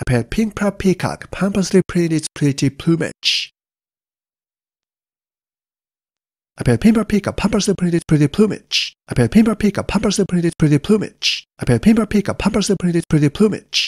appeared pink proud peacock pompously preening its pretty plumage. A pair of pinball peacock pompously printed pretty plumage. A pair of pinball peacock pompously printed pretty plumage. A pair of pinball peacock pompously printed pretty plumage.